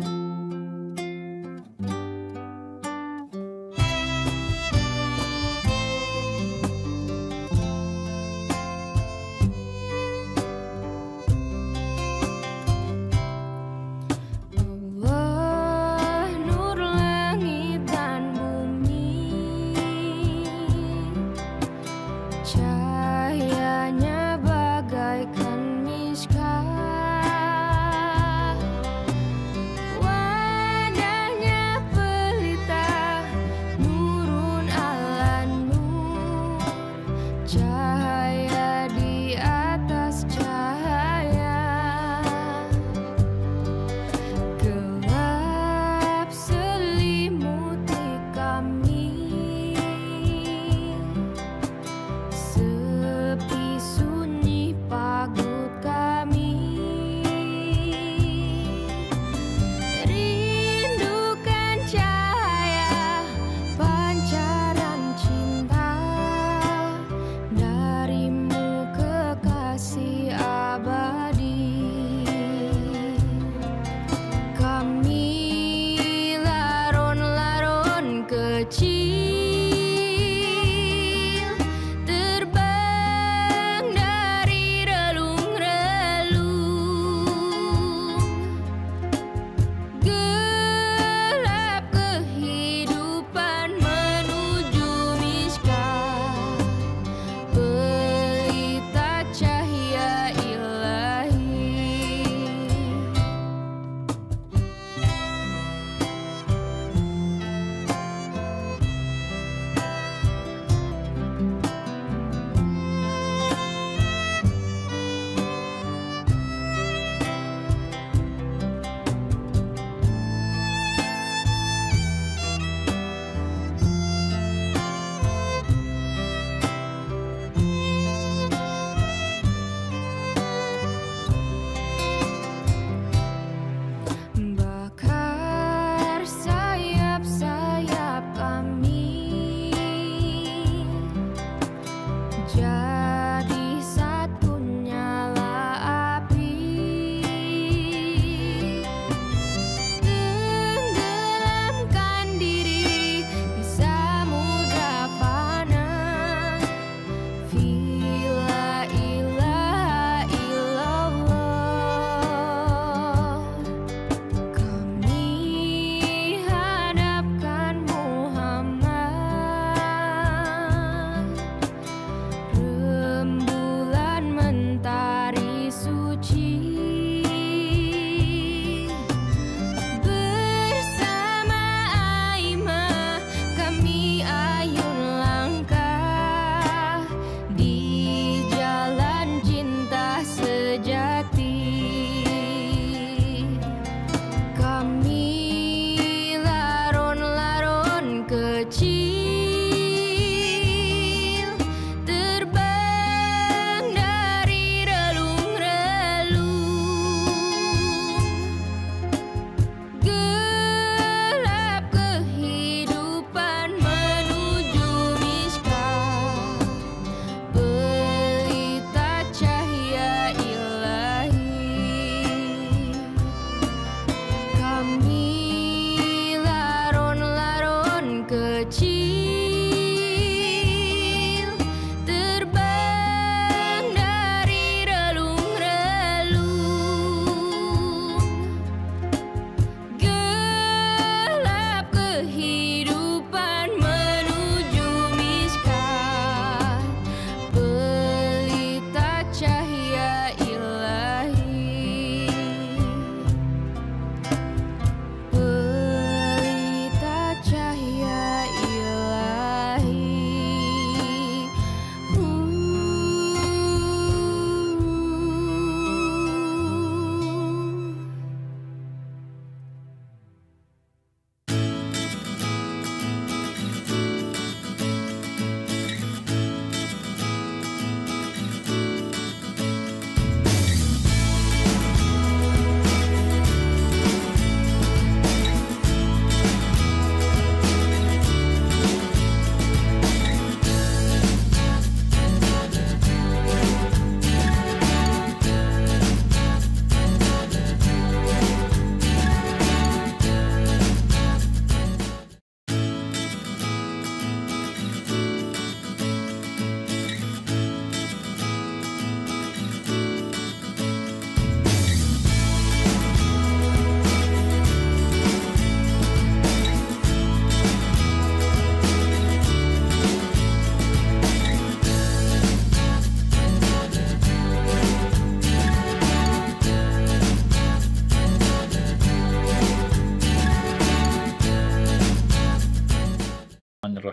thank you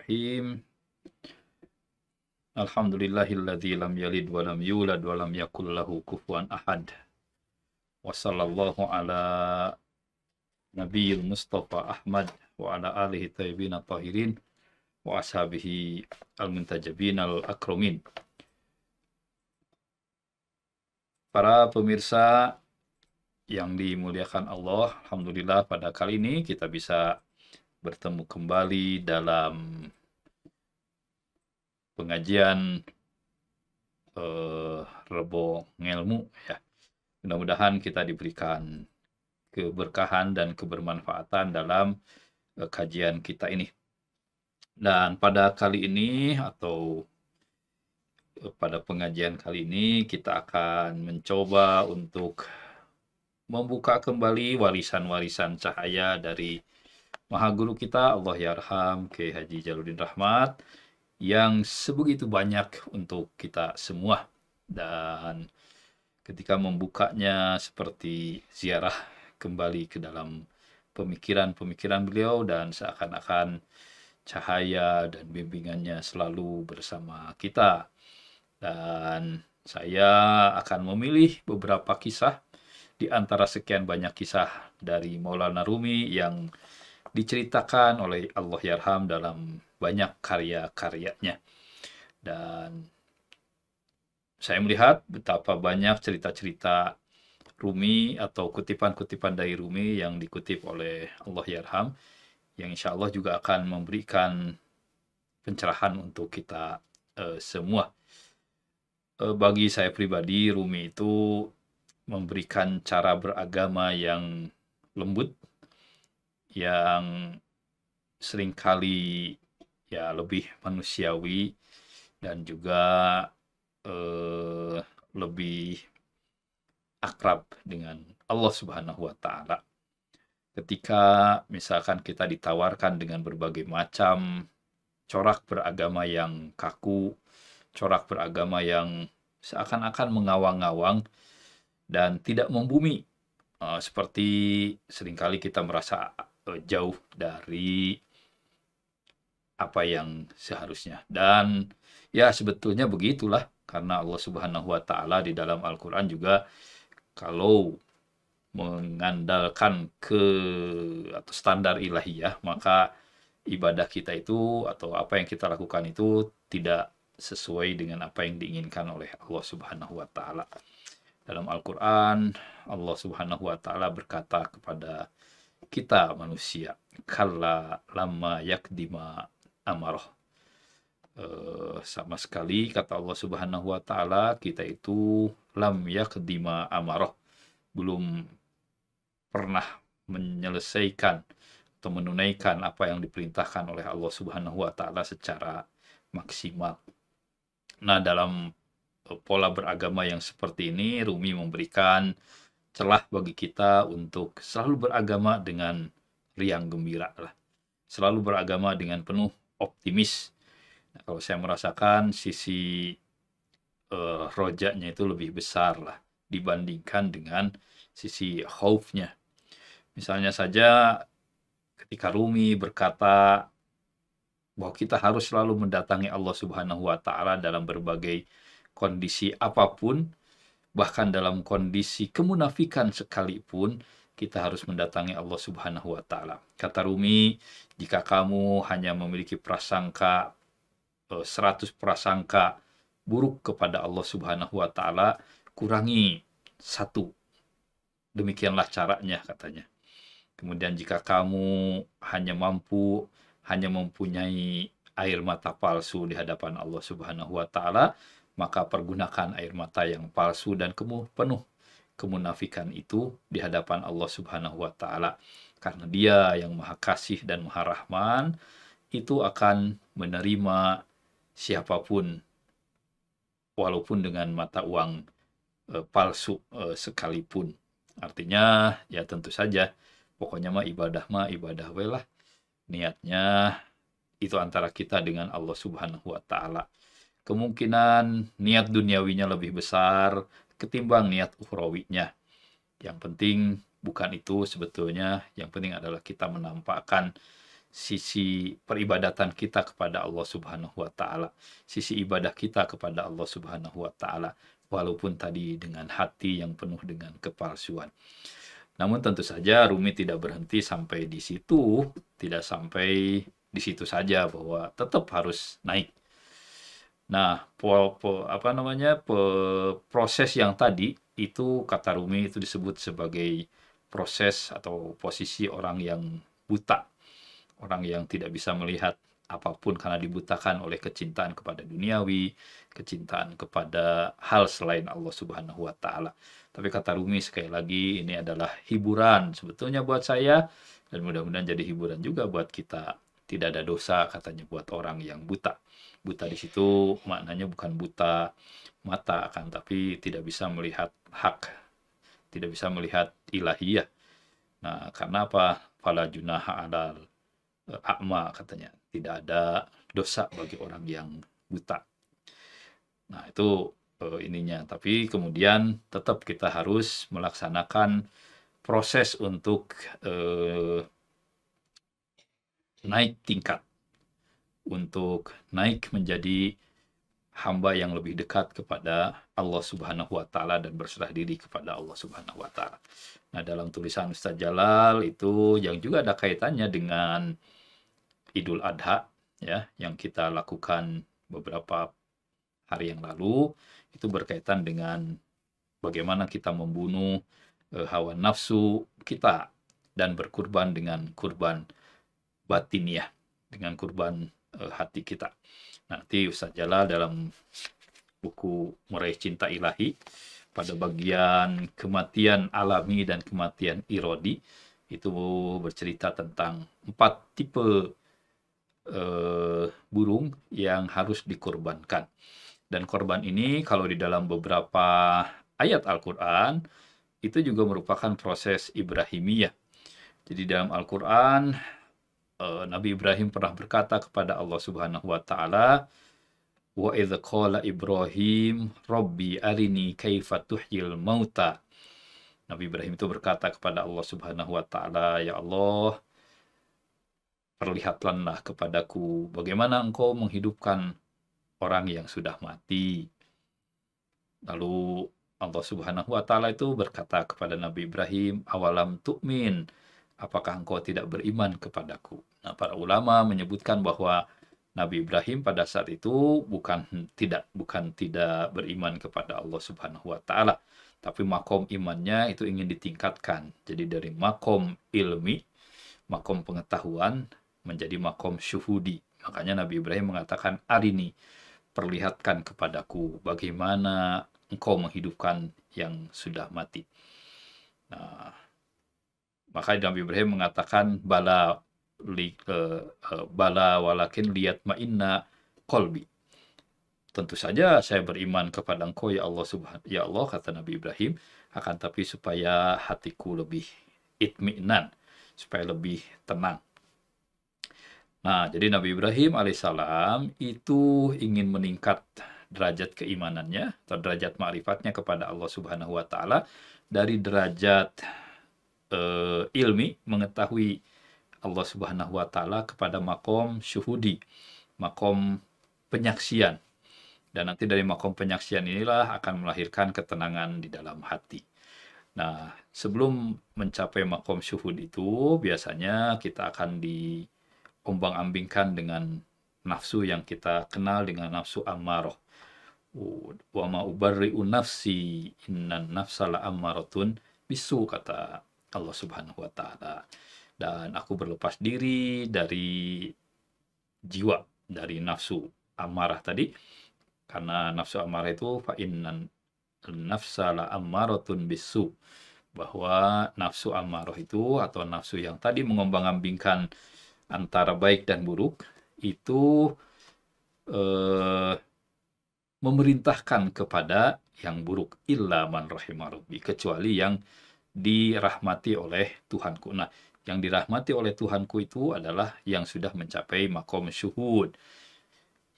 Bismillahirrahmanirrahim. Alhamdulillahilladzi lam yalid wa lam yulad wa lam yakul lahu kufuwan ahad. Wa sallallahu ala nabiyil Mustafa Ahmad wa ala alihi tayyibin tahirin wa ashabihi al-muntajabin al-akramin. Para pemirsa yang dimuliakan Allah, alhamdulillah pada kali ini kita bisa bertemu kembali dalam pengajian uh, Rebo Ngelmu ya. Mudah-mudahan kita diberikan keberkahan dan kebermanfaatan dalam uh, kajian kita ini. Dan pada kali ini atau eh, pada pengajian kali ini kita akan mencoba untuk membuka kembali warisan-warisan cahaya dari Maha Guru kita Allah Yarham Ki Haji Jaludin Rahmat yang sebegitu banyak untuk kita semua. Dan ketika membukanya seperti ziarah kembali ke dalam pemikiran-pemikiran beliau dan seakan-akan cahaya dan bimbingannya selalu bersama kita. Dan saya akan memilih beberapa kisah di antara sekian banyak kisah dari Maulana Rumi yang diceritakan oleh Allah Yarham dalam banyak karya-karyanya. Dan saya melihat betapa banyak cerita-cerita Rumi atau kutipan-kutipan dari Rumi yang dikutip oleh Allah Yarham yang insya Allah juga akan memberikan pencerahan untuk kita e, semua. E, bagi saya pribadi, Rumi itu memberikan cara beragama yang lembut, yang seringkali ya lebih manusiawi dan juga eh, lebih akrab dengan Allah Subhanahu wa taala. Ketika misalkan kita ditawarkan dengan berbagai macam corak beragama yang kaku, corak beragama yang seakan-akan mengawang-awang dan tidak membumi. Eh, seperti seringkali kita merasa eh, jauh dari apa yang seharusnya. Dan ya sebetulnya begitulah karena Allah Subhanahu wa taala di dalam Al-Qur'an juga kalau mengandalkan ke atau standar ilahiyah maka ibadah kita itu atau apa yang kita lakukan itu tidak sesuai dengan apa yang diinginkan oleh Allah Subhanahu wa taala. Dalam Al-Qur'an Allah Subhanahu wa taala berkata kepada kita manusia, "Kalla lama yakdima amarah. Uh, sama sekali kata Allah Subhanahu wa taala kita itu lam yaqdima amarah belum pernah menyelesaikan atau menunaikan apa yang diperintahkan oleh Allah Subhanahu wa taala secara maksimal. Nah, dalam eh, pola beragama yang seperti ini Rumi memberikan celah bagi kita untuk selalu beragama dengan riang gembira lah. Selalu beragama dengan penuh optimis. Nah, kalau saya merasakan sisi uh, eh, rojaknya itu lebih besar lah dibandingkan dengan sisi hope-nya. Misalnya saja ketika Rumi berkata bahwa kita harus selalu mendatangi Allah Subhanahu wa taala dalam berbagai kondisi apapun, bahkan dalam kondisi kemunafikan sekalipun, kita harus mendatangi Allah Subhanahu wa taala. Kata Rumi, jika kamu hanya memiliki prasangka 100 eh, prasangka buruk kepada Allah Subhanahu wa taala, kurangi satu. Demikianlah caranya katanya. Kemudian jika kamu hanya mampu hanya mempunyai air mata palsu di hadapan Allah Subhanahu wa taala, maka pergunakan air mata yang palsu dan penuh penuh kemunafikan itu di hadapan Allah Subhanahu wa taala. Karena Dia yang Maha Kasih dan Maha Rahman itu akan menerima siapapun walaupun dengan mata uang e, palsu e, sekalipun. Artinya ya tentu saja pokoknya mah ibadah mah ibadah we Niatnya itu antara kita dengan Allah Subhanahu wa taala. Kemungkinan niat duniawinya lebih besar, ketimbang niat ukhrawinya. Yang penting bukan itu sebetulnya, yang penting adalah kita menampakkan sisi peribadatan kita kepada Allah Subhanahu wa taala, sisi ibadah kita kepada Allah Subhanahu wa taala walaupun tadi dengan hati yang penuh dengan kepalsuan. Namun tentu saja Rumi tidak berhenti sampai di situ, tidak sampai di situ saja bahwa tetap harus naik Nah, po, po, apa namanya po, proses yang tadi itu kata Rumi itu disebut sebagai proses atau posisi orang yang buta, orang yang tidak bisa melihat apapun karena dibutakan oleh kecintaan kepada duniawi, kecintaan kepada hal selain Allah Subhanahu wa taala. Tapi kata Rumi sekali lagi ini adalah hiburan sebetulnya buat saya dan mudah-mudahan jadi hiburan juga buat kita tidak ada dosa katanya buat orang yang buta. Buta di situ maknanya bukan buta mata akan tapi tidak bisa melihat hak, tidak bisa melihat ilahiyah. Nah, karena apa? Fala junaha adal e, akma katanya, tidak ada dosa bagi orang yang buta. Nah, itu uh, ininya. Tapi kemudian tetap kita harus melaksanakan proses untuk uh, naik tingkat untuk naik menjadi hamba yang lebih dekat kepada Allah Subhanahu wa taala dan berserah diri kepada Allah Subhanahu wa taala. Nah, dalam tulisan Ustaz Jalal itu yang juga ada kaitannya dengan Idul Adha ya yang kita lakukan beberapa hari yang lalu itu berkaitan dengan bagaimana kita membunuh e, hawa nafsu kita dan berkurban dengan kurban batiniah ya, dengan kurban uh, hati kita. Nanti Ustaz Jalal dalam buku Meraih Cinta Ilahi pada bagian kematian alami dan kematian irodi itu bercerita tentang empat tipe uh, burung yang harus dikorbankan. Dan korban ini kalau di dalam beberapa ayat Al-Quran itu juga merupakan proses Ibrahimiyah. Jadi dalam Al-Quran uh, Nabi Ibrahim pernah berkata kepada Allah Subhanahu wa taala, "Wa idz qala Ibrahim, Rabbi arini kaifa tuhyil mauta." Nabi Ibrahim itu berkata kepada Allah Subhanahu wa taala, "Ya Allah, perlihatkanlah kepadaku bagaimana engkau menghidupkan orang yang sudah mati." Lalu Allah Subhanahu wa taala itu berkata kepada Nabi Ibrahim, "Awalam tu'min?" apakah engkau tidak beriman kepadaku? Nah, para ulama menyebutkan bahwa Nabi Ibrahim pada saat itu bukan tidak bukan tidak beriman kepada Allah Subhanahu wa taala, tapi makom imannya itu ingin ditingkatkan. Jadi dari makom ilmi, makom pengetahuan menjadi makom syuhudi. Makanya Nabi Ibrahim mengatakan arini perlihatkan kepadaku bagaimana engkau menghidupkan yang sudah mati. Nah, maka Nabi Ibrahim mengatakan bala li, uh, bala walakin liat ma'inna kolbi. Tentu saja saya beriman kepada engkau ya Allah subhan ya Allah kata Nabi Ibrahim akan tapi supaya hatiku lebih itminan supaya lebih tenang. Nah, jadi Nabi Ibrahim alaihissalam itu ingin meningkat derajat keimanannya atau derajat makrifatnya kepada Allah Subhanahu wa taala dari derajat uh, ilmi, mengetahui Allah Subhanahu wa taala kepada makom syuhudi, makom penyaksian. Dan nanti dari makom penyaksian inilah akan melahirkan ketenangan di dalam hati. Nah, sebelum mencapai makom syuhud itu biasanya kita akan diombang-ambingkan dengan nafsu yang kita kenal dengan nafsu ammaroh. Wa ma ubarri'u nafsi innan nafsala ammaratun bisu kata Allah Subhanahu wa taala. Dan aku berlepas diri dari jiwa, dari nafsu amarah tadi. Karena nafsu amarah itu fa innan nafsa la ammaratun bisu. Bahwa nafsu amarah itu atau nafsu yang tadi mengombang-ambingkan antara baik dan buruk itu eh, memerintahkan kepada yang buruk illa man rahimarubi kecuali yang dirahmati oleh Tuhanku. Nah, yang dirahmati oleh Tuhanku itu adalah yang sudah mencapai makom syuhud,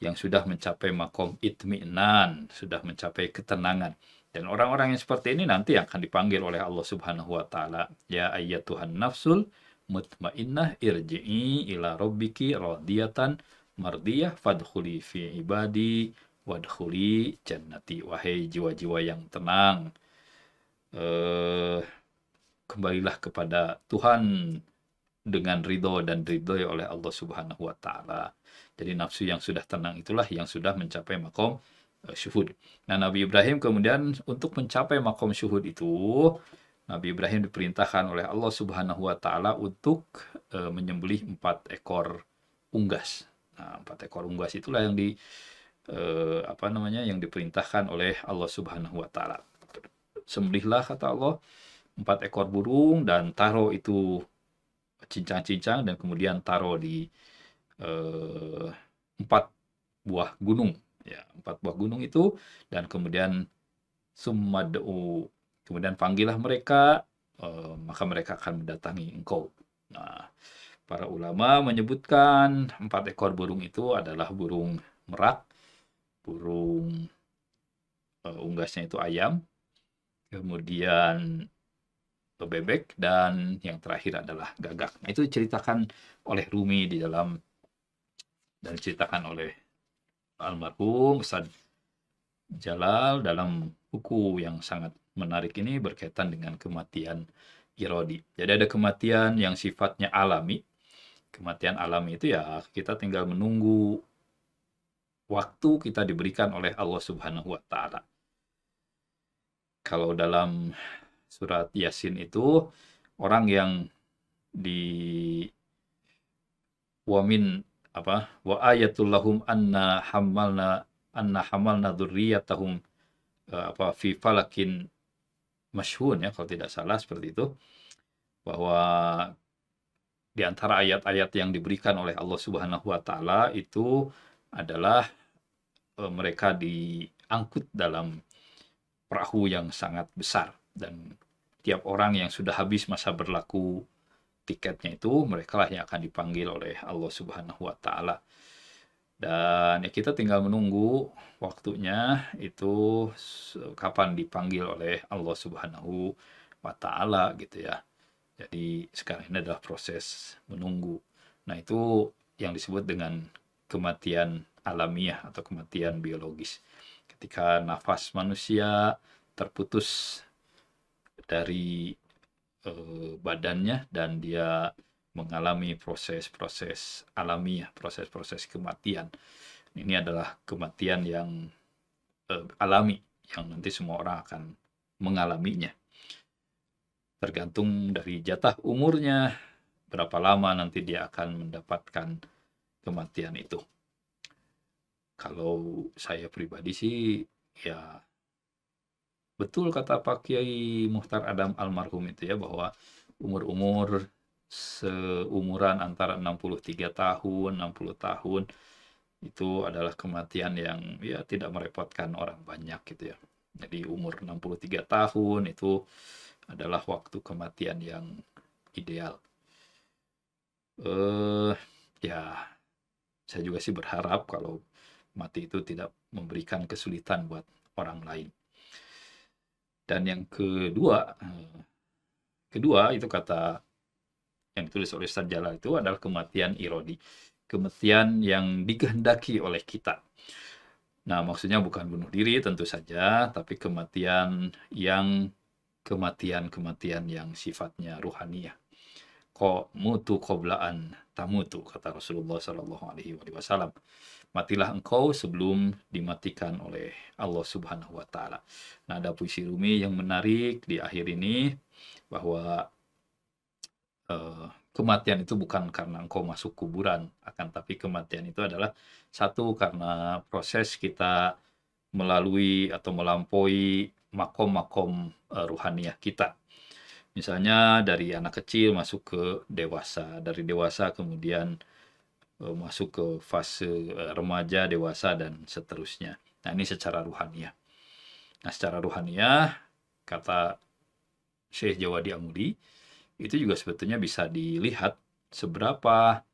yang sudah mencapai makom itminan, sudah mencapai ketenangan. Dan orang-orang yang seperti ini nanti akan dipanggil oleh Allah Subhanahu wa taala, ya ayat Tuhan nafsul mutmainnah irji'i ila rabbiki radiyatan mardiyah fadkhuli fi ibadi wadkhuli jannati wahai jiwa-jiwa yang tenang. Eh uh, kembalilah kepada Tuhan dengan ridho dan ridho oleh Allah Subhanahu wa taala. Jadi nafsu yang sudah tenang itulah yang sudah mencapai makom uh, syuhud. Nah, Nabi Ibrahim kemudian untuk mencapai makom syuhud itu Nabi Ibrahim diperintahkan oleh Allah Subhanahu wa taala untuk eh, menyembelih empat ekor unggas. Nah, empat ekor unggas itulah yang di eh, apa namanya yang diperintahkan oleh Allah Subhanahu wa taala. Sembelihlah kata Allah empat ekor burung dan taruh itu cincang-cincang dan kemudian taruh di eh, empat buah gunung ya empat buah gunung itu dan kemudian sumadu kemudian panggillah mereka eh, maka mereka akan mendatangi engkau nah para ulama menyebutkan empat ekor burung itu adalah burung merak burung eh, unggasnya itu ayam kemudian bebek dan yang terakhir adalah gagak. Nah, itu diceritakan oleh Rumi di dalam dan diceritakan oleh almarhum Ustaz Jalal dalam buku yang sangat menarik ini berkaitan dengan kematian irodi. Jadi ada kematian yang sifatnya alami. Kematian alami itu ya kita tinggal menunggu waktu kita diberikan oleh Allah Subhanahu wa taala. Kalau dalam Surat Yasin itu orang yang di wamin apa wa ayatul lahum anna hamalna anna hamalna dzurriyyatahum e, apa fi falakin masyhun ya kalau tidak salah seperti itu bahwa di antara ayat-ayat yang diberikan oleh Allah Subhanahu wa taala itu adalah e, mereka diangkut dalam perahu yang sangat besar dan tiap orang yang sudah habis masa berlaku tiketnya itu mereka lah yang akan dipanggil oleh Allah Subhanahu wa taala. Dan ya kita tinggal menunggu waktunya itu kapan dipanggil oleh Allah Subhanahu wa taala gitu ya. Jadi sekarang ini adalah proses menunggu. Nah, itu yang disebut dengan kematian alamiah atau kematian biologis. Ketika nafas manusia terputus dari uh, badannya dan dia mengalami proses-proses ya proses-proses kematian. Ini adalah kematian yang uh, alami yang nanti semua orang akan mengalaminya. Tergantung dari jatah umurnya, berapa lama nanti dia akan mendapatkan kematian itu. Kalau saya pribadi sih ya betul kata Pak Kiai Muhtar Adam almarhum itu ya bahwa umur-umur seumuran antara 63 tahun, 60 tahun itu adalah kematian yang ya tidak merepotkan orang banyak gitu ya. Jadi umur 63 tahun itu adalah waktu kematian yang ideal. Eh uh, ya saya juga sih berharap kalau mati itu tidak memberikan kesulitan buat orang lain. Dan yang kedua, kedua itu kata yang ditulis oleh Sarjala itu adalah kematian irodi, kematian yang dikehendaki oleh kita. Nah, maksudnya bukan bunuh diri tentu saja, tapi kematian yang kematian-kematian yang sifatnya ruhaniah. Ko mutu koblaan tamutu kata Rasulullah Shallallahu alaihi wasallam matilah engkau sebelum dimatikan oleh Allah Subhanahu wa taala. Nah, ada puisi Rumi yang menarik di akhir ini bahwa uh, kematian itu bukan karena engkau masuk kuburan, akan tapi kematian itu adalah satu karena proses kita melalui atau melampaui makom-makom uh, ruhaniah kita. Misalnya dari anak kecil masuk ke dewasa, dari dewasa kemudian Eh, masuk ke fase eh, remaja, dewasa dan seterusnya. Nah, ini secara ruhania. Nah, secara ruhania kata Syekh Jawadi Amudi itu juga sebetulnya bisa dilihat seberapa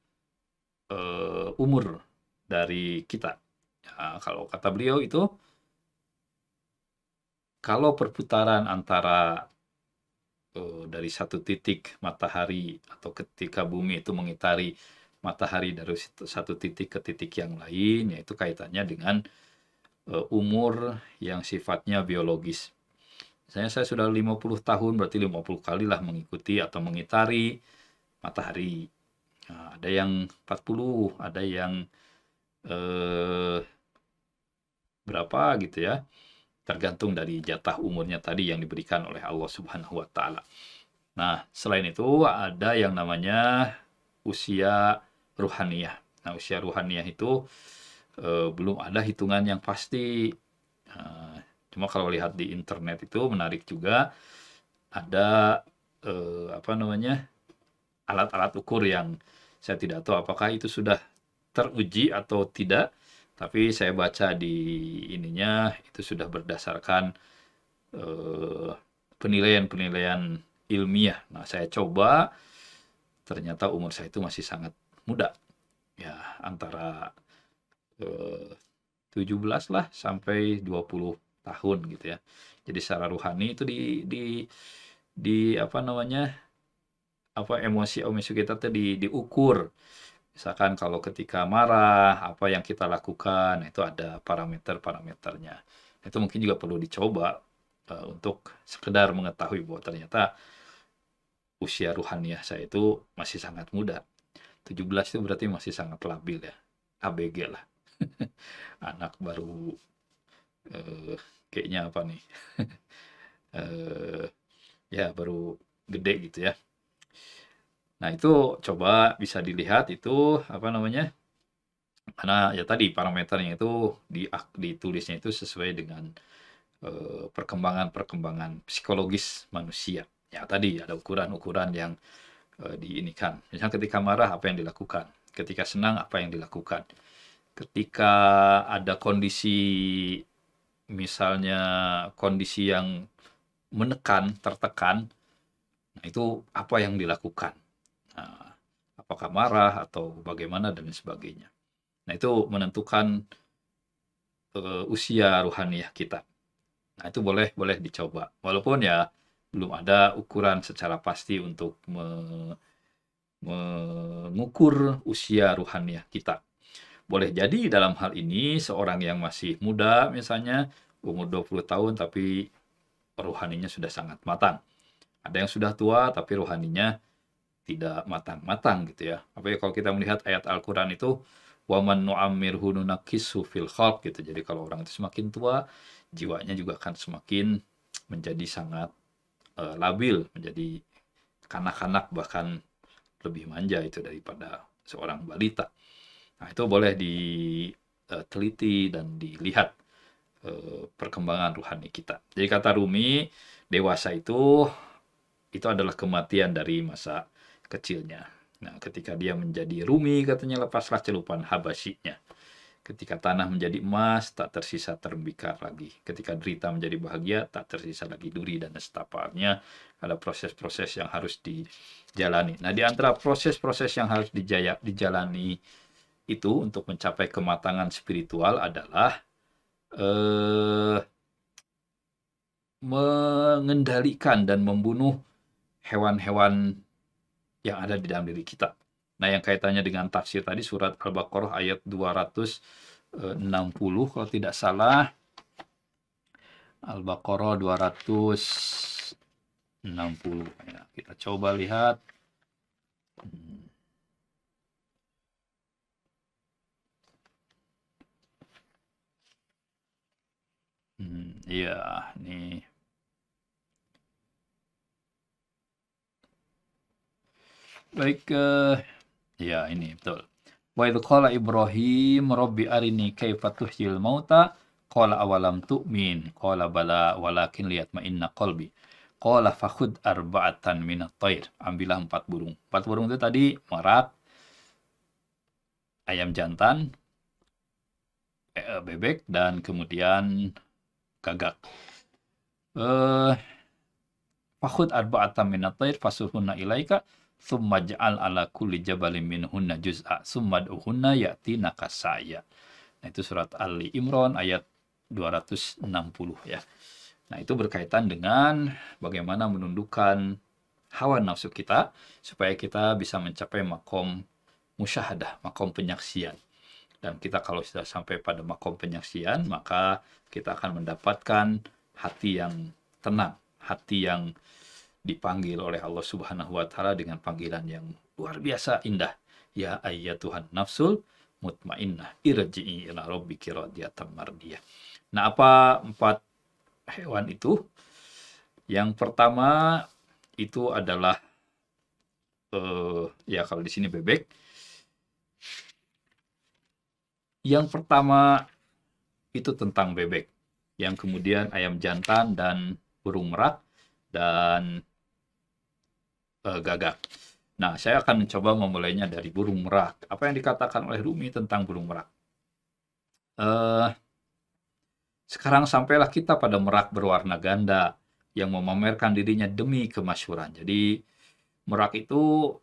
uh, umur dari kita. Nah, kalau kata beliau itu kalau perputaran antara uh, dari satu titik matahari atau ketika bumi itu mengitari matahari dari satu titik ke titik yang lain, yaitu kaitannya dengan uh, umur yang sifatnya biologis. Misalnya saya sudah 50 tahun, berarti 50 kali lah mengikuti atau mengitari matahari. Nah, ada yang 40, ada yang eh, berapa gitu ya. Tergantung dari jatah umurnya tadi yang diberikan oleh Allah Subhanahu wa taala. Nah, selain itu ada yang namanya usia ruhaniyah. Nah, usia ruhaniyah itu e, belum ada hitungan yang pasti. E, cuma kalau lihat di internet itu menarik juga ada e, apa namanya alat-alat ukur yang saya tidak tahu apakah itu sudah teruji atau tidak. Tapi saya baca di ininya itu sudah berdasarkan penilaian-penilaian ilmiah. Nah, saya coba ternyata umur saya itu masih sangat muda ya antara eh, 17 lah sampai 20 tahun gitu ya. Jadi secara ruhani itu di di di apa namanya apa emosi omisu kita tuh di diukur. Misalkan kalau ketika marah, apa yang kita lakukan itu ada parameter-parameternya. Itu mungkin juga perlu dicoba uh, untuk sekedar mengetahui bahwa ternyata usia ruhaniah saya itu masih sangat muda 17 itu berarti masih sangat labil ya ABG lah anak baru eh, kayaknya apa nih eh, ya baru gede gitu ya nah itu coba bisa dilihat itu apa namanya karena ya tadi parameternya itu di ditulisnya itu sesuai dengan eh, perkembangan-perkembangan perkembangan -perkembangan psikologis manusia ya tadi ada ukuran-ukuran yang Eh, diinikan. Misalnya ketika marah apa yang dilakukan, ketika senang apa yang dilakukan, ketika ada kondisi misalnya kondisi yang menekan, tertekan, nah itu apa yang dilakukan? Nah, apakah marah atau bagaimana dan sebagainya. Nah itu menentukan uh, usia ruhaniah kita. Nah itu boleh boleh dicoba. Walaupun ya belum ada ukuran secara pasti untuk me mengukur usia ruhaniah kita. Boleh jadi dalam hal ini seorang yang masih muda misalnya umur 20 tahun tapi ruhaninya sudah sangat matang. Ada yang sudah tua tapi ruhaninya tidak matang-matang gitu ya. Apalagi ya, kalau kita melihat ayat Al-Qur'an itu wa man nu'ammirhu nunakisu fil khalq gitu. Jadi kalau orang itu semakin tua, jiwanya juga akan semakin menjadi sangat uh, labil menjadi kanak-kanak bahkan lebih manja itu daripada seorang balita. Nah, itu boleh diteliti eh, dan dilihat uh, perkembangan ruhani kita. Jadi kata Rumi, dewasa itu itu adalah kematian dari masa kecilnya. Nah, ketika dia menjadi Rumi katanya lepaslah celupan habasyinya. Ketika tanah menjadi emas, tak tersisa terbikar lagi. Ketika derita menjadi bahagia, tak tersisa lagi duri dan setapaknya Ada proses-proses yang harus dijalani. Nah, di antara proses-proses yang harus dijaya, dijalani itu untuk mencapai kematangan spiritual adalah eh, mengendalikan dan membunuh hewan-hewan yang ada di dalam diri kita. Nah, yang kaitannya dengan tafsir tadi surat Al-Baqarah ayat 260 eh, kalau tidak salah. Al-Baqarah 260 ya. Kita coba lihat. Hmm, iya, nih. Baik, uh, Ya, ini betul. Wa idh qala Ibrahim rabbi arini kaifa tuhyil mauta qala awalam tu'min qala bala walakin inna qalbi. Qala fakhud arba'atan minat tair. Ambillah empat burung. Empat burung itu tadi merak, ayam jantan, eh, bebek, dan kemudian gagak. Eh, Fakhud arba'atan minat tair fasuhunna ilaika Thumma ja'al ala kulli jabalin minhunna juz'a summa duhunna ya'ti nakasaya. Nah itu surat Ali Imran ayat 260 ya. Nah itu berkaitan dengan bagaimana menundukkan hawa nafsu kita supaya kita bisa mencapai makom musyahadah, makom penyaksian. Dan kita kalau sudah sampai pada makom penyaksian, maka kita akan mendapatkan hati yang tenang, hati yang dipanggil oleh Allah Subhanahu wa taala dengan panggilan yang luar biasa indah. Ya Tuhan nafsul mutmainnah irji'i ila rabbiki radiyatan mardiyah. Nah, apa empat hewan itu? Yang pertama itu adalah uh, ya kalau di sini bebek. Yang pertama itu tentang bebek, yang kemudian ayam jantan dan burung merak dan uh, gagak. Nah, saya akan mencoba memulainya dari burung merak. Apa yang dikatakan oleh Rumi tentang burung merak? Uh, sekarang sampailah kita pada merak berwarna ganda yang memamerkan dirinya demi kemasyuran. Jadi merak itu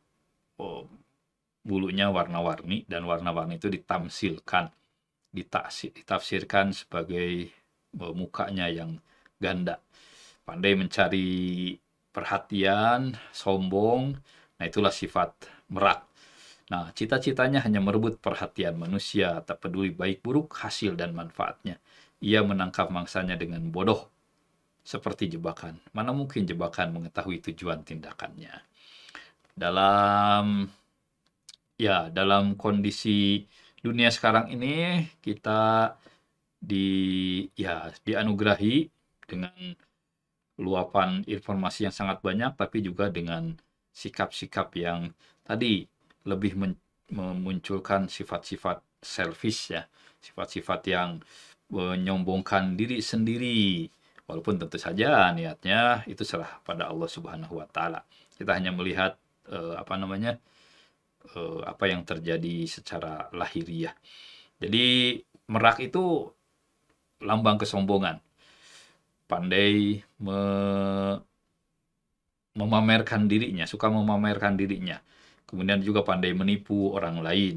oh, bulunya warna-warni dan warna-warni itu ditamsilkan, ditafsirkan sebagai eh, mukanya yang ganda. Pandai mencari perhatian, sombong. Nah, itulah sifat merak. Nah, cita-citanya hanya merebut perhatian manusia, tak peduli baik buruk, hasil dan manfaatnya. Ia menangkap mangsanya dengan bodoh, seperti jebakan. Mana mungkin jebakan mengetahui tujuan tindakannya. Dalam ya, dalam kondisi dunia sekarang ini kita di ya dianugerahi dengan luapan informasi yang sangat banyak, tapi juga dengan sikap-sikap yang tadi lebih memunculkan sifat-sifat selfish ya, sifat-sifat yang menyombongkan diri sendiri. Walaupun tentu saja niatnya itu salah pada Allah Subhanahu wa taala. Kita hanya melihat uh, apa namanya? uh, apa yang terjadi secara lahiriah. Jadi merak itu lambang kesombongan pandai me memamerkan dirinya, suka memamerkan dirinya. Kemudian juga pandai menipu orang lain.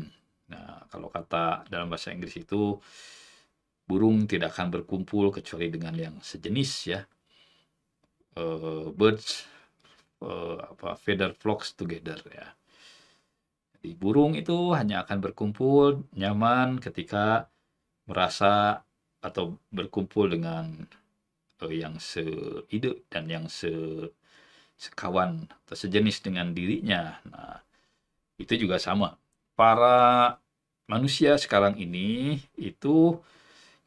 Nah, kalau kata dalam bahasa Inggris itu burung tidak akan berkumpul kecuali dengan yang sejenis ya. Uh, birds uh, apa feather flocks together ya. Jadi burung itu hanya akan berkumpul nyaman ketika merasa atau berkumpul dengan uh, yang seide dan yang se sekawan atau sejenis dengan dirinya. Nah, itu juga sama. Para manusia sekarang ini itu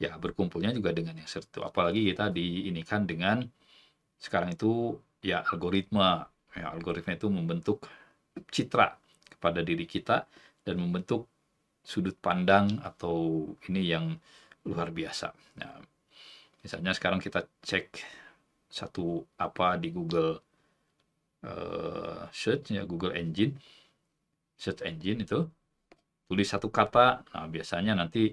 ya berkumpulnya juga dengan yang serta. Apalagi kita diinikan dengan sekarang itu ya algoritma. Ya, algoritma itu membentuk citra kepada diri kita dan membentuk sudut pandang atau ini yang luar biasa. Nah, Misalnya sekarang kita cek satu apa di Google uh, search ya Google Engine, search engine itu tulis satu kata. Nah biasanya nanti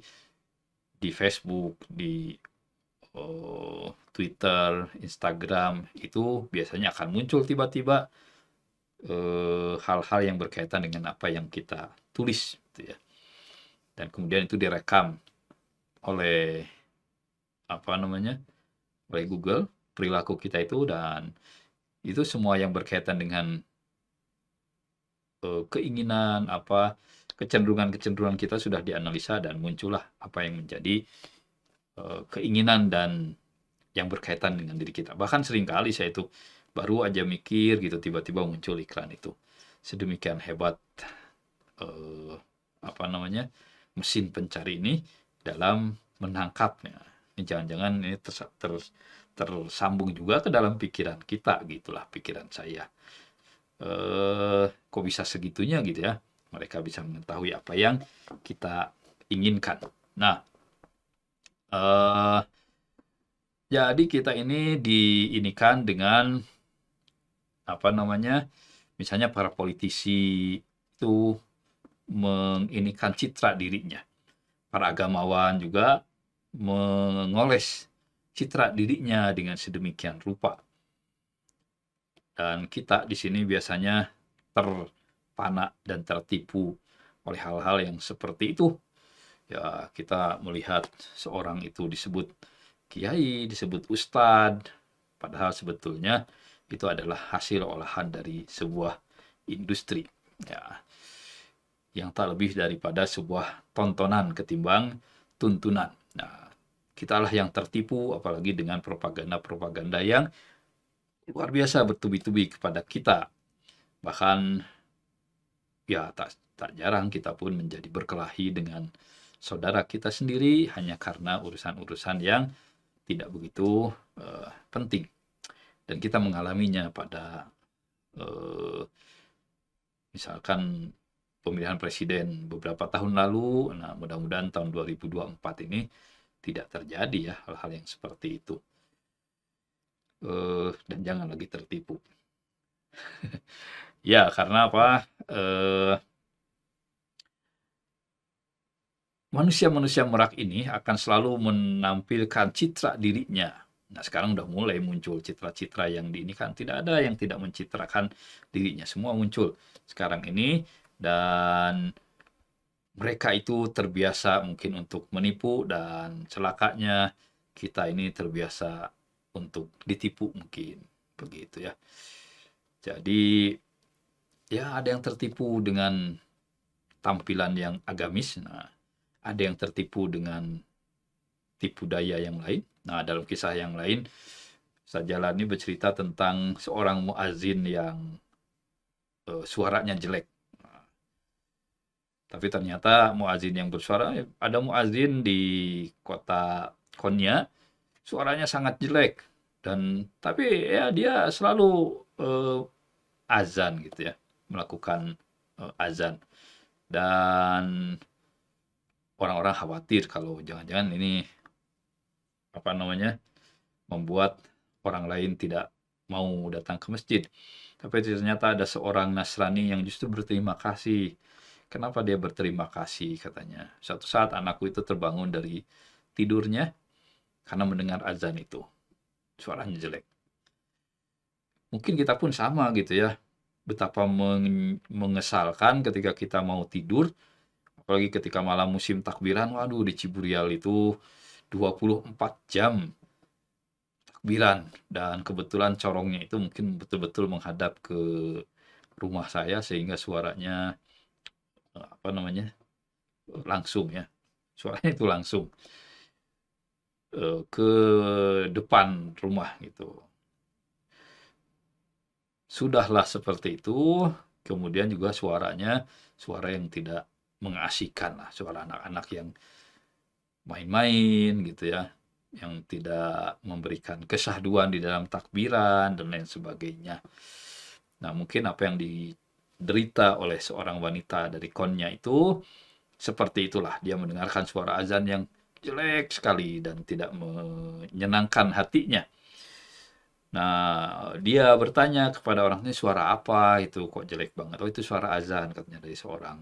di Facebook, di uh, Twitter, Instagram itu biasanya akan muncul tiba-tiba eh, hal-hal hal -hal yang berkaitan dengan apa yang kita tulis, gitu ya. Dan kemudian itu direkam oleh apa namanya oleh Google perilaku kita itu dan itu semua yang berkaitan dengan uh, keinginan apa kecenderungan-kecenderungan kita sudah dianalisa dan muncullah apa yang menjadi uh, keinginan dan yang berkaitan dengan diri kita. Bahkan seringkali saya itu baru aja mikir gitu tiba-tiba muncul iklan itu. Sedemikian hebat uh, apa namanya mesin pencari ini dalam menangkapnya jangan-jangan ini ter, ter, tersambung juga ke dalam pikiran kita gitulah pikiran saya eh kok bisa segitunya gitu ya mereka bisa mengetahui apa yang kita inginkan nah eh jadi kita ini diinikan dengan apa namanya misalnya para politisi itu menginikan citra dirinya para agamawan juga mengoles citra dirinya dengan sedemikian rupa. Dan kita di sini biasanya terpana dan tertipu oleh hal-hal yang seperti itu. Ya, kita melihat seorang itu disebut kiai, disebut ustadz, padahal sebetulnya itu adalah hasil olahan dari sebuah industri. Ya, yang tak lebih daripada sebuah tontonan ketimbang tuntunan. Nah, kitalah yang tertipu apalagi dengan propaganda-propaganda yang luar biasa bertubi-tubi kepada kita. Bahkan ya tak tak jarang kita pun menjadi berkelahi dengan saudara kita sendiri hanya karena urusan-urusan yang tidak begitu uh, penting. Dan kita mengalaminya pada uh, misalkan pemilihan presiden beberapa tahun lalu. Nah, mudah-mudahan tahun 2024 ini tidak terjadi ya hal-hal yang seperti itu. Uh, dan jangan lagi tertipu. ya, karena apa? Uh, manusia-manusia merak ini akan selalu menampilkan citra dirinya. Nah, sekarang udah mulai muncul citra-citra yang di ini kan tidak ada yang tidak mencitrakan dirinya, semua muncul sekarang ini dan mereka itu terbiasa mungkin untuk menipu dan celakanya kita ini terbiasa untuk ditipu mungkin begitu ya. Jadi ya ada yang tertipu dengan tampilan yang agamis, nah ada yang tertipu dengan tipu daya yang lain. Nah, dalam kisah yang lain Sajalan ini bercerita tentang seorang muazin yang uh, suaranya jelek tapi ternyata muazin yang bersuara ada muazin di kota Konya suaranya sangat jelek dan tapi ya dia selalu uh, azan gitu ya, melakukan uh, azan. Dan orang-orang khawatir kalau jangan-jangan ini apa namanya membuat orang lain tidak mau datang ke masjid. Tapi ternyata ada seorang Nasrani yang justru berterima kasih Kenapa dia berterima kasih katanya. Suatu saat anakku itu terbangun dari tidurnya karena mendengar azan itu. Suaranya jelek. Mungkin kita pun sama gitu ya. Betapa mengesalkan ketika kita mau tidur, apalagi ketika malam musim takbiran, waduh di Ciburial itu 24 jam takbiran dan kebetulan corongnya itu mungkin betul-betul menghadap ke rumah saya sehingga suaranya apa namanya langsung ya suaranya itu langsung eh, ke depan rumah gitu sudahlah seperti itu kemudian juga suaranya suara yang tidak mengasihkan lah suara anak-anak yang main-main gitu ya yang tidak memberikan kesahduan di dalam takbiran dan lain sebagainya nah mungkin apa yang di diderita oleh seorang wanita dari konnya itu seperti itulah dia mendengarkan suara azan yang jelek sekali dan tidak menyenangkan hatinya. Nah, dia bertanya kepada orang ini suara apa itu kok jelek banget. Oh, itu suara azan katanya dari seorang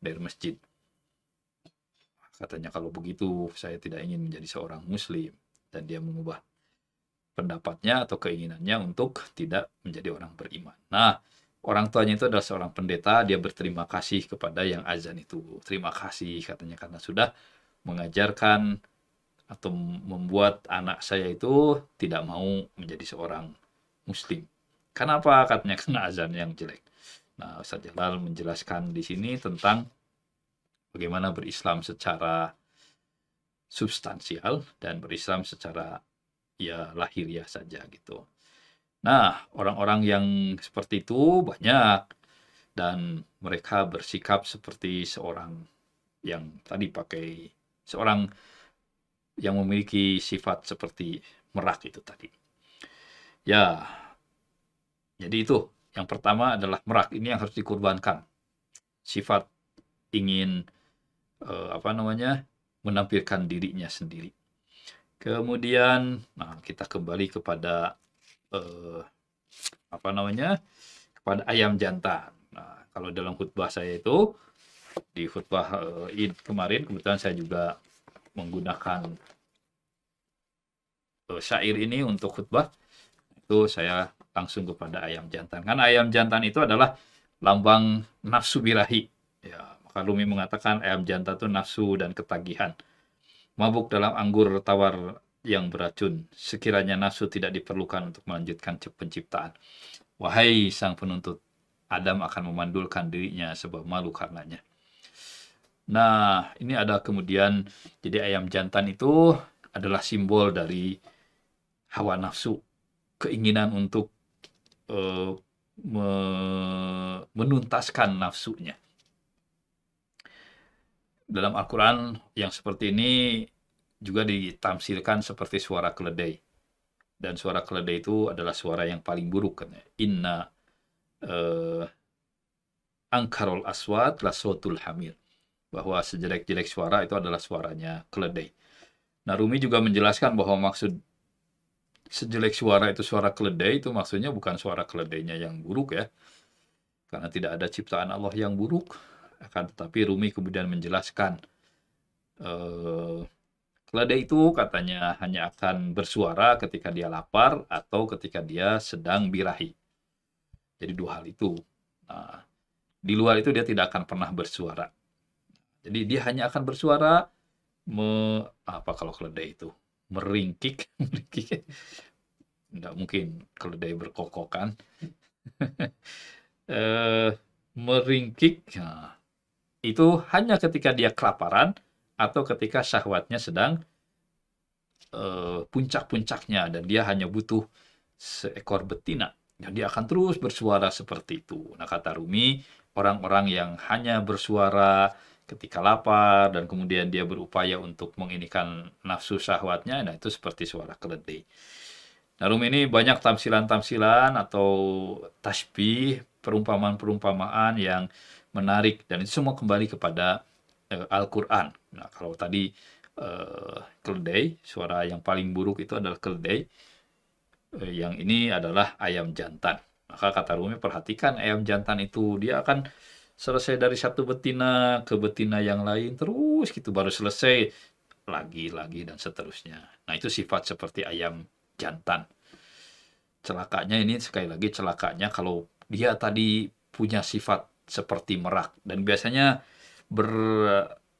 dari masjid. Katanya kalau begitu saya tidak ingin menjadi seorang muslim dan dia mengubah pendapatnya atau keinginannya untuk tidak menjadi orang beriman. Nah, orang tuanya itu adalah seorang pendeta, dia berterima kasih kepada yang azan itu. Terima kasih katanya karena sudah mengajarkan atau membuat anak saya itu tidak mau menjadi seorang muslim. Kenapa? Katanya karena azan yang jelek. Nah, Ustaz Jalal menjelaskan di sini tentang bagaimana berislam secara substansial dan berislam secara ya lahiriah saja gitu. Nah, orang-orang yang seperti itu banyak dan mereka bersikap seperti seorang yang tadi pakai seorang yang memiliki sifat seperti merak itu tadi. Ya, jadi itu yang pertama adalah merak ini yang harus dikurbankan Sifat ingin eh, apa namanya menampilkan dirinya sendiri. Kemudian, nah kita kembali kepada eh, apa namanya kepada ayam jantan. Nah, kalau dalam khutbah saya itu di khutbah eh, Id kemarin kebetulan saya juga menggunakan eh, syair ini untuk khutbah itu saya langsung kepada ayam jantan. Kan ayam jantan itu adalah lambang nafsu birahi. Ya, maka Lumi mengatakan ayam jantan itu nafsu dan ketagihan. Mabuk dalam anggur tawar yang beracun, sekiranya nafsu tidak diperlukan untuk melanjutkan penciptaan. Wahai sang penuntut, Adam akan memandulkan dirinya sebab malu karenanya. Nah, ini ada kemudian, jadi ayam jantan itu adalah simbol dari hawa nafsu, keinginan untuk uh, me menuntaskan nafsunya. Dalam Al-Quran yang seperti ini juga ditamsilkan seperti suara keledai. Dan suara keledai itu adalah suara yang paling buruk. Kan? Inna eh, angkarul aswat lasotul hamir. Bahwa sejelek-jelek suara itu adalah suaranya keledai. Nah Rumi juga menjelaskan bahwa maksud sejelek suara itu suara keledai itu maksudnya bukan suara keledainya yang buruk ya. Karena tidak ada ciptaan Allah yang buruk. Akan tetapi Rumi kemudian menjelaskan eh, Keledai itu katanya hanya akan bersuara ketika dia lapar atau ketika dia sedang birahi. Jadi dua hal itu. Nah, di luar itu dia tidak akan pernah bersuara. Jadi dia hanya akan bersuara me, apa kalau keledai itu meringkik, meringkik. Tidak mungkin keledai berkokokan. eh, meringkik nah, itu hanya ketika dia kelaparan atau ketika syahwatnya sedang uh, puncak-puncaknya dan dia hanya butuh seekor betina dan dia akan terus bersuara seperti itu. Nah, kata Rumi, orang-orang yang hanya bersuara ketika lapar dan kemudian dia berupaya untuk menginikan nafsu syahwatnya, nah itu seperti suara keledai. Nah, Rumi ini banyak tamsilan-tamsilan atau tasbih, perumpamaan-perumpamaan yang menarik dan itu semua kembali kepada uh, Al-Quran. Nah, kalau tadi uh, eh, keledai, suara yang paling buruk itu adalah keledai. Uh, eh, yang ini adalah ayam jantan. Maka kata Rumi, perhatikan ayam jantan itu. Dia akan selesai dari satu betina ke betina yang lain. Terus gitu, baru selesai lagi, lagi, dan seterusnya. Nah, itu sifat seperti ayam jantan. Celakanya ini, sekali lagi celakanya kalau dia tadi punya sifat seperti merak. Dan biasanya ber,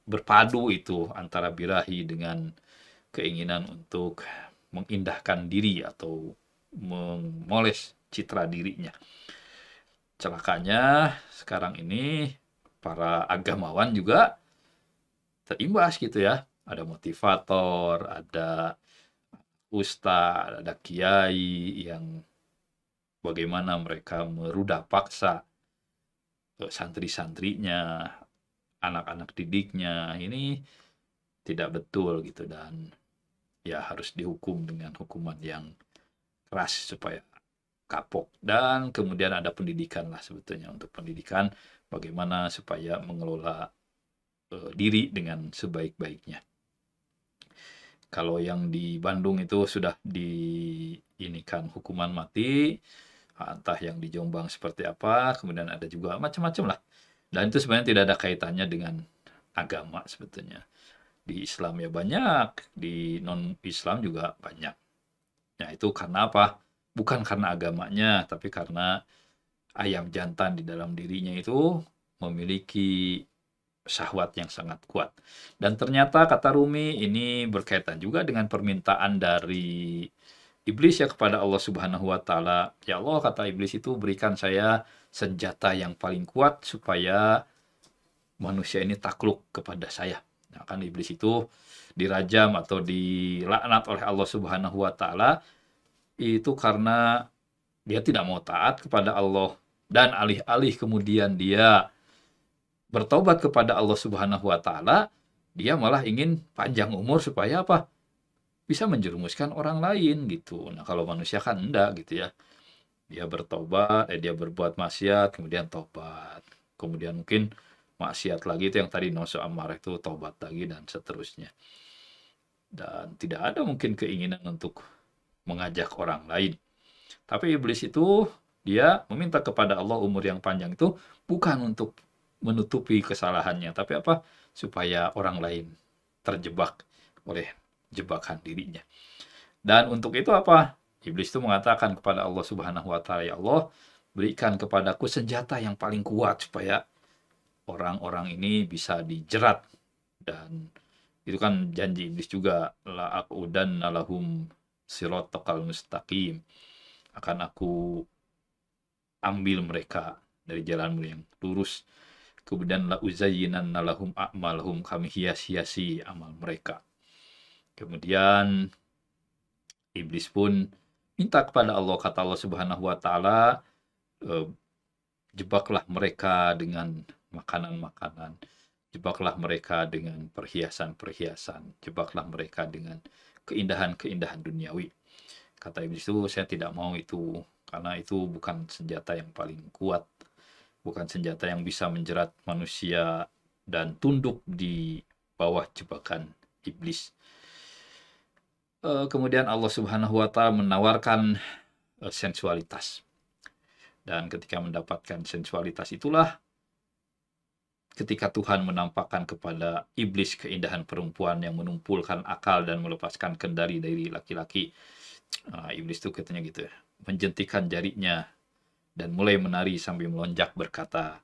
berpadu itu antara birahi dengan keinginan untuk mengindahkan diri atau memoles citra dirinya. Celakanya sekarang ini para agamawan juga terimbas gitu ya. Ada motivator, ada ustadz, ada kiai yang bagaimana mereka meruda paksa santri-santrinya anak-anak didiknya ini tidak betul gitu dan ya harus dihukum dengan hukuman yang keras supaya kapok dan kemudian ada pendidikan lah sebetulnya untuk pendidikan bagaimana supaya mengelola uh, diri dengan sebaik-baiknya kalau yang di Bandung itu sudah diinikan hukuman mati ah, entah yang di Jombang seperti apa kemudian ada juga macam-macam lah dan itu sebenarnya tidak ada kaitannya dengan agama sebetulnya. Di Islam ya banyak, di non-Islam juga banyak. Nah itu karena apa? Bukan karena agamanya, tapi karena ayam jantan di dalam dirinya itu memiliki syahwat yang sangat kuat. Dan ternyata kata Rumi ini berkaitan juga dengan permintaan dari Iblis ya kepada Allah Subhanahu wa taala, "Ya Allah," kata iblis itu, "berikan saya senjata yang paling kuat supaya manusia ini takluk kepada saya." Nah, kan iblis itu dirajam atau dilaknat oleh Allah Subhanahu wa taala itu karena dia tidak mau taat kepada Allah dan alih-alih kemudian dia bertobat kepada Allah Subhanahu wa taala, dia malah ingin panjang umur supaya apa? bisa menjerumuskan orang lain gitu. Nah, kalau manusia kan enggak gitu ya. Dia bertobat, eh, dia berbuat maksiat, kemudian tobat. Kemudian mungkin maksiat lagi itu yang tadi noso amar itu tobat lagi dan seterusnya. Dan tidak ada mungkin keinginan untuk mengajak orang lain. Tapi iblis itu dia meminta kepada Allah umur yang panjang itu bukan untuk menutupi kesalahannya, tapi apa? Supaya orang lain terjebak oleh jebakan dirinya. Dan untuk itu apa? Iblis itu mengatakan kepada Allah Subhanahu wa taala, "Ya Allah, berikan kepadaku senjata yang paling kuat supaya orang-orang ini bisa dijerat." Dan itu kan janji iblis juga, "La aqudan lahum siratal mustaqim." Akan aku ambil mereka dari jalanmu yang lurus. Kemudian la uzayyinan lahum a'malhum kami hias-hiasi amal mereka Kemudian iblis pun minta kepada Allah kata Allah Subhanahu wa taala e, jebaklah mereka dengan makanan-makanan, jebaklah mereka dengan perhiasan-perhiasan, jebaklah mereka dengan keindahan-keindahan duniawi. Kata iblis itu, saya tidak mau itu, karena itu bukan senjata yang paling kuat, bukan senjata yang bisa menjerat manusia dan tunduk di bawah jebakan iblis. Eh, kemudian Allah Subhanahu wa taala menawarkan eh, sensualitas. Dan ketika mendapatkan sensualitas itulah ketika Tuhan menampakkan kepada iblis keindahan perempuan yang menumpulkan akal dan melepaskan kendali dari laki-laki. Uh, iblis itu katanya gitu ya, menjentikan jarinya dan mulai menari sambil melonjak berkata,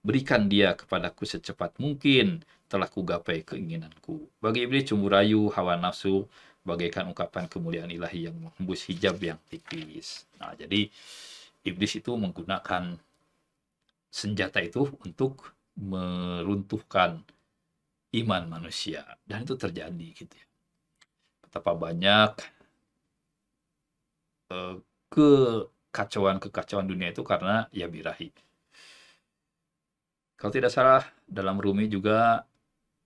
berikan dia kepadaku secepat mungkin, telah kugapai keinginanku. Bagi iblis cumbu hawa nafsu, bagaikan ungkapan kemuliaan ilahi yang menghembus hijab yang tipis. Nah, jadi iblis itu menggunakan senjata itu untuk meruntuhkan iman manusia dan itu terjadi gitu ya. Betapa banyak eh, kekacauan-kekacauan dunia itu karena ya birahi. Kalau tidak salah dalam Rumi juga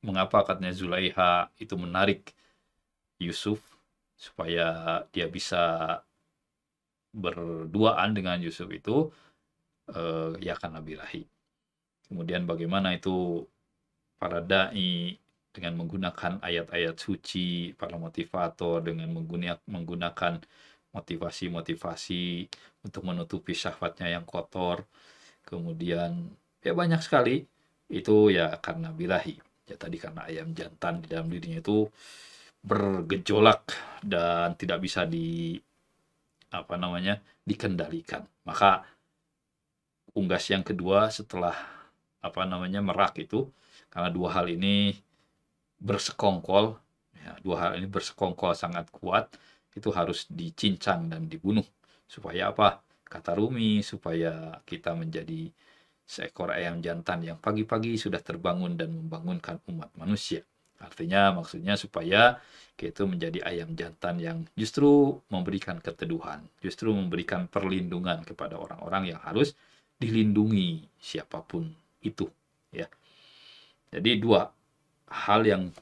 mengapa katanya Zulaiha itu menarik Yusuf supaya dia bisa berduaan dengan Yusuf itu uh, ya karena birahi Kemudian bagaimana itu para dai dengan menggunakan ayat-ayat suci, para motivator dengan menggunakan motivasi-motivasi untuk menutupi syahwatnya yang kotor. Kemudian ya banyak sekali itu ya karena birahi. Ya tadi karena ayam jantan di dalam dirinya itu bergejolak dan tidak bisa di apa namanya dikendalikan. Maka unggas yang kedua setelah apa namanya merak itu karena dua hal ini bersekongkol, ya, dua hal ini bersekongkol sangat kuat itu harus dicincang dan dibunuh supaya apa? Kata Rumi supaya kita menjadi seekor ayam jantan yang pagi-pagi sudah terbangun dan membangunkan umat manusia. Artinya maksudnya supaya itu menjadi ayam jantan yang justru memberikan keteduhan, justru memberikan perlindungan kepada orang-orang yang harus dilindungi siapapun itu, ya. Jadi dua hal yang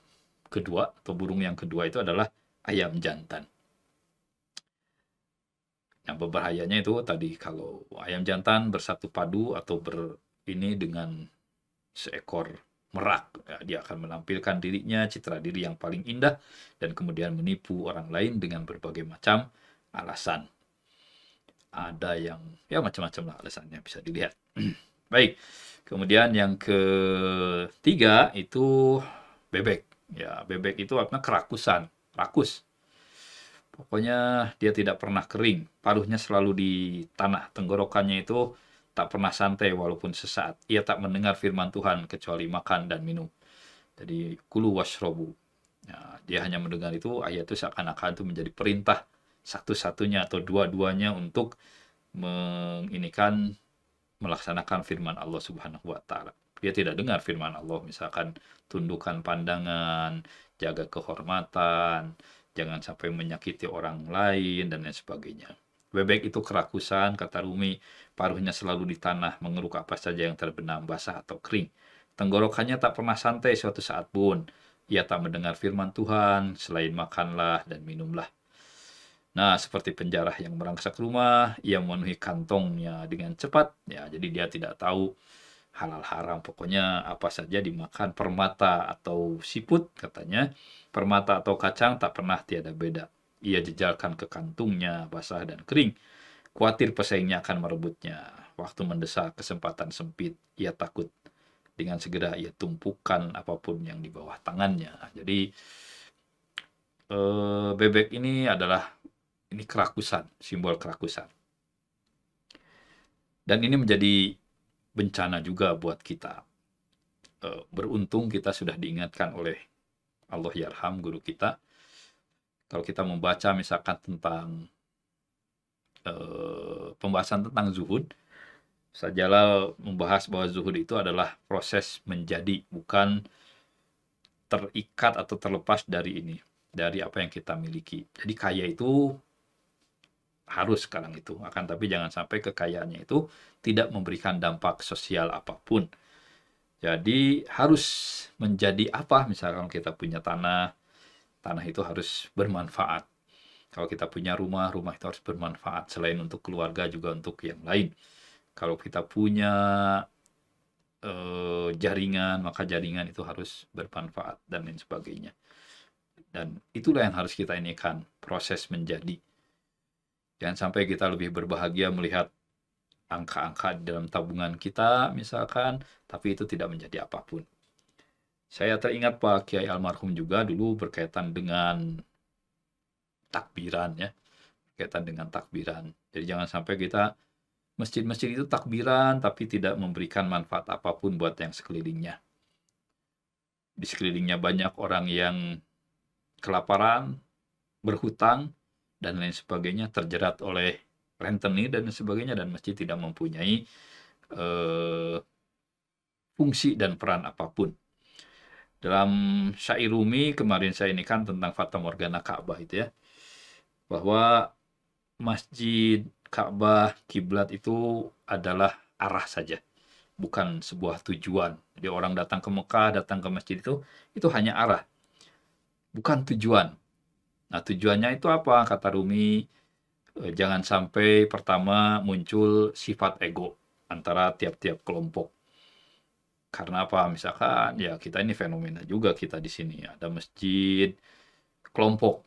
kedua atau burung yang kedua itu adalah ayam jantan. Yang nah, berbahayanya itu tadi kalau ayam jantan bersatu padu atau ber ini dengan seekor merak. Ya, dia akan menampilkan dirinya, citra diri yang paling indah, dan kemudian menipu orang lain dengan berbagai macam alasan. Ada yang, ya macam-macam lah alasannya bisa dilihat. Baik, kemudian yang ketiga itu bebek. Ya, bebek itu artinya kerakusan, rakus. Pokoknya dia tidak pernah kering, paruhnya selalu di tanah, tenggorokannya itu tak pernah santai walaupun sesaat. Ia tak mendengar firman Tuhan kecuali makan dan minum. Jadi kulu washrobu. Ya, dia hanya mendengar itu, ayat itu seakan-akan itu menjadi perintah satu-satunya atau dua-duanya untuk menginikan melaksanakan firman Allah Subhanahu wa taala. Dia tidak dengar firman Allah misalkan tundukkan pandangan, jaga kehormatan, jangan sampai menyakiti orang lain dan lain sebagainya. Bebek itu kerakusan kata Rumi Paruhnya selalu di tanah, mengeruk apa saja yang terbenam, basah atau kering. Tenggorokannya tak pernah santai suatu saat pun. Ia tak mendengar firman Tuhan, selain makanlah dan minumlah. Nah, seperti penjarah yang merangsak rumah, ia memenuhi kantongnya dengan cepat. Ya, jadi dia tidak tahu halal haram. Pokoknya apa saja dimakan permata atau siput katanya. Permata atau kacang tak pernah tiada beda. Ia jejalkan ke kantungnya basah dan kering. Khawatir pesaingnya akan merebutnya. Waktu mendesak, kesempatan sempit, ia takut. Dengan segera ia tumpukan apapun yang di bawah tangannya. Jadi eh, bebek ini adalah ini kerakusan, simbol kerakusan. Dan ini menjadi bencana juga buat kita. Eh, beruntung kita sudah diingatkan oleh Allah Yarham, guru kita. Kalau kita membaca misalkan tentang Eh, pembahasan tentang zuhud. Sajalah membahas bahwa zuhud itu adalah proses menjadi bukan terikat atau terlepas dari ini, dari apa yang kita miliki. Jadi kaya itu harus sekarang itu, akan tapi jangan sampai kekayaannya itu tidak memberikan dampak sosial apapun. Jadi harus menjadi apa? Misalkan kita punya tanah, tanah itu harus bermanfaat kalau kita punya rumah, rumah itu harus bermanfaat selain untuk keluarga juga untuk yang lain. Kalau kita punya eh, jaringan, maka jaringan itu harus bermanfaat dan lain sebagainya. Dan itulah yang harus kita inikan proses menjadi. Jangan sampai kita lebih berbahagia melihat angka-angka dalam tabungan kita misalkan, tapi itu tidak menjadi apapun. Saya teringat Pak Kiai almarhum juga dulu berkaitan dengan takbiran ya kaitan dengan takbiran jadi jangan sampai kita masjid-masjid itu takbiran tapi tidak memberikan manfaat apapun buat yang sekelilingnya di sekelilingnya banyak orang yang kelaparan berhutang dan lain sebagainya terjerat oleh rentenir dan lain sebagainya dan masjid tidak mempunyai eh, fungsi dan peran apapun dalam syair Rumi kemarin saya ini kan tentang Fata Morgana Ka'bah itu ya bahwa masjid, Ka'bah, kiblat itu adalah arah saja, bukan sebuah tujuan. Jadi orang datang ke Mekah, datang ke masjid itu itu hanya arah, bukan tujuan. Nah, tujuannya itu apa? Kata Rumi, eh, jangan sampai pertama muncul sifat ego antara tiap-tiap kelompok. Karena apa? Misalkan ya kita ini fenomena juga kita di sini ada masjid kelompok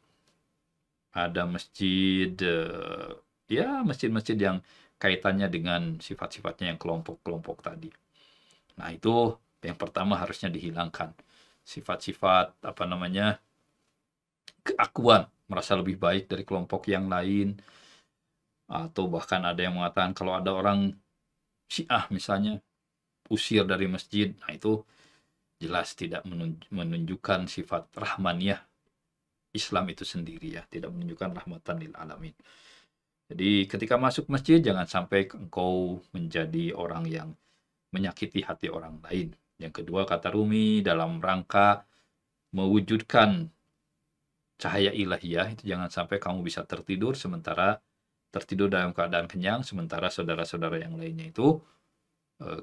ada masjid uh, ya masjid-masjid yang kaitannya dengan sifat-sifatnya yang kelompok-kelompok tadi. Nah, itu yang pertama harusnya dihilangkan. Sifat-sifat apa namanya? keakuan, merasa lebih baik dari kelompok yang lain atau bahkan ada yang mengatakan kalau ada orang Syiah misalnya usir dari masjid, nah itu jelas tidak menunjukkan sifat rahmaniah Islam itu sendiri ya, tidak menunjukkan rahmatan lil alamin. Jadi ketika masuk masjid jangan sampai engkau menjadi orang yang menyakiti hati orang lain. Yang kedua kata Rumi dalam rangka mewujudkan cahaya ilahiyah itu jangan sampai kamu bisa tertidur sementara tertidur dalam keadaan kenyang sementara saudara-saudara yang lainnya itu eh,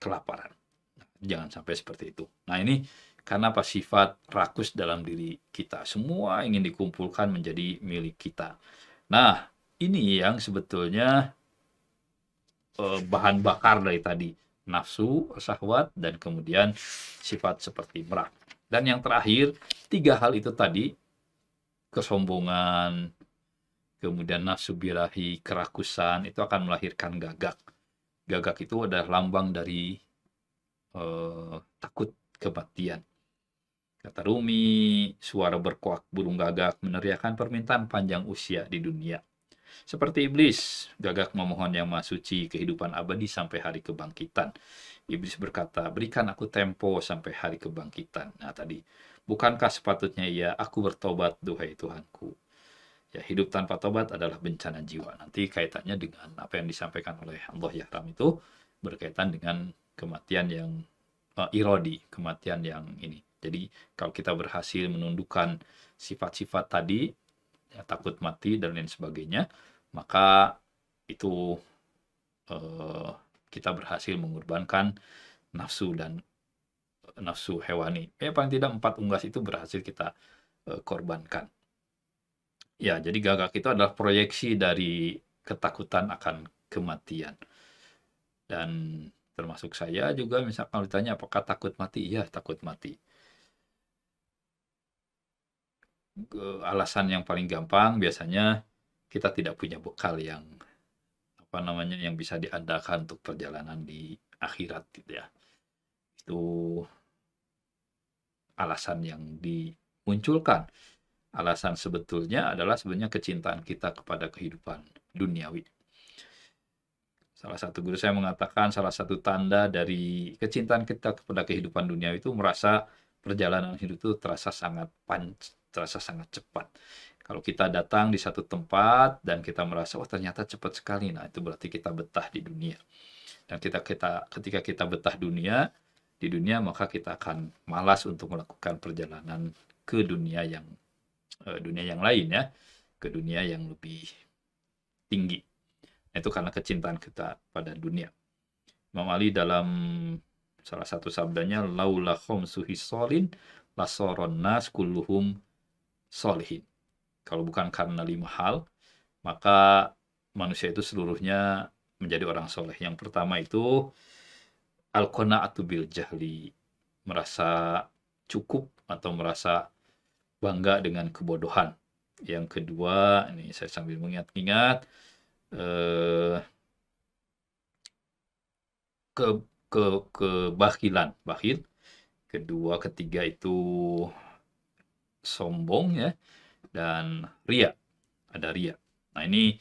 kelaparan. Nah, jangan sampai seperti itu. Nah, ini karena apa sifat rakus dalam diri kita. Semua ingin dikumpulkan menjadi milik kita. Nah, ini yang sebetulnya eh, bahan bakar dari tadi. Nafsu, syahwat, dan kemudian sifat seperti merak. Dan yang terakhir, tiga hal itu tadi, kesombongan, kemudian nafsu birahi, kerakusan, itu akan melahirkan gagak. Gagak itu adalah lambang dari eh, takut kematian. Kata Rumi, suara berkuak burung gagak meneriakan permintaan panjang usia di dunia. Seperti iblis, gagak memohon yang maha suci kehidupan abadi sampai hari kebangkitan. Iblis berkata, berikan aku tempo sampai hari kebangkitan. Nah tadi, bukankah sepatutnya ia, aku bertobat, duhai Tuhanku. Ya, hidup tanpa tobat adalah bencana jiwa. Nanti kaitannya dengan apa yang disampaikan oleh Allah Yahram itu berkaitan dengan kematian yang uh, irodi, kematian yang ini jadi kalau kita berhasil menundukkan sifat-sifat tadi, ya, takut mati dan lain sebagainya, maka itu eh, kita berhasil mengorbankan nafsu dan eh, nafsu hewani. Ya paling tidak empat unggas itu berhasil kita eh, korbankan. Ya, jadi gagak itu adalah proyeksi dari ketakutan akan kematian. Dan termasuk saya juga misalkan ditanya apakah takut mati? Iya, takut mati. Eh, alasan yang paling gampang biasanya kita tidak punya bekal yang apa namanya yang bisa diandalkan untuk perjalanan di akhirat gitu ya itu alasan yang dimunculkan alasan sebetulnya adalah sebenarnya kecintaan kita kepada kehidupan duniawi salah satu guru saya mengatakan salah satu tanda dari kecintaan kita kepada kehidupan duniawi itu merasa perjalanan hidup itu terasa sangat panjang terasa sangat cepat. Kalau kita datang di satu tempat dan kita merasa, oh ternyata cepat sekali, nah itu berarti kita betah di dunia. Dan kita, kita ketika kita betah dunia, di dunia maka kita akan malas untuk melakukan perjalanan ke dunia yang eh, dunia yang lain ya, ke dunia yang lebih tinggi. itu karena kecintaan kita pada dunia. Imam Ali dalam salah satu sabdanya laula khamsu hisalin lasoron nas kulluhum solihin. Kalau bukan karena lima hal, maka manusia itu seluruhnya menjadi orang soleh. Yang pertama itu al atau bil jahli, merasa cukup atau merasa bangga dengan kebodohan. Yang kedua, ini saya sambil mengingat-ingat, eh, ke ke kebahilan, bahil. Kedua, ketiga itu sombong ya dan ria ada ria nah ini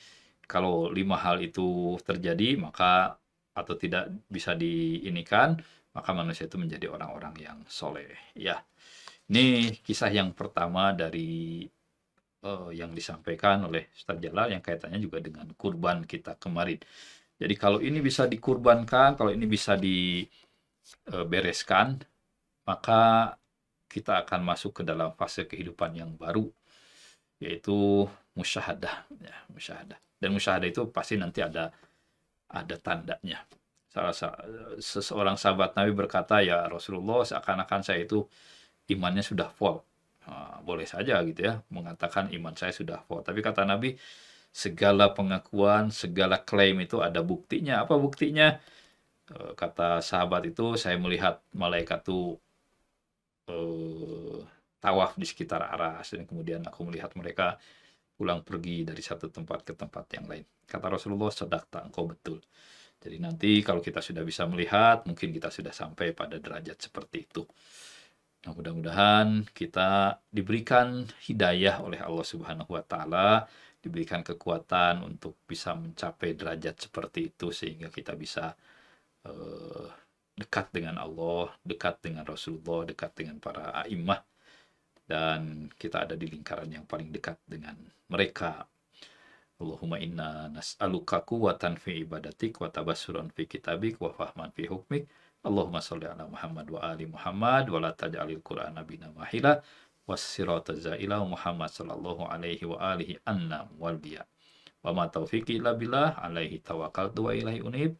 kalau lima hal itu terjadi maka atau tidak bisa diinikan maka manusia itu menjadi orang-orang yang soleh ya ini kisah yang pertama dari uh, yang disampaikan oleh Ustaz Jalal yang kaitannya juga dengan kurban kita kemarin jadi kalau ini bisa dikurbankan kalau ini bisa dibereskan eh, maka kita akan masuk ke dalam fase kehidupan yang baru yaitu musyahadah ya, musyahadah. Dan musyahadah itu pasti nanti ada ada tandanya. Salah seseorang sahabat Nabi berkata, "Ya Rasulullah, seakan-akan saya itu imannya sudah full." Nah, boleh saja gitu ya mengatakan iman saya sudah full. Tapi kata Nabi, segala pengakuan, segala klaim itu ada buktinya. Apa buktinya? Eh, kata sahabat itu, saya melihat malaikat itu Eh, tawaf di sekitar aras dan kemudian aku melihat mereka pulang pergi dari satu tempat ke tempat yang lain. Kata Rasulullah, sedak tak engkau betul. Jadi nanti kalau kita sudah bisa melihat, mungkin kita sudah sampai pada derajat seperti itu. Nah, mudah-mudahan kita diberikan hidayah oleh Allah Subhanahu wa taala, diberikan kekuatan untuk bisa mencapai derajat seperti itu sehingga kita bisa uh, dekat dengan Allah, dekat dengan Rasulullah, dekat dengan para a'imah dan kita ada di lingkaran yang paling dekat dengan mereka. Allahumma inna nas'aluka quwwatan fi ibadatik wa tabassuran fi kitabik wa fahman fi hukmik. Allahumma shalli ala Muhammad wa ali Muhammad wa la taj'alil Qur'ana bina mahila was-sirata zaila Muhammad sallallahu alaihi wa alihi annam waliya. Wa ma taufiqi illa billah alaihi tawakkaltu wa ilaihi unib.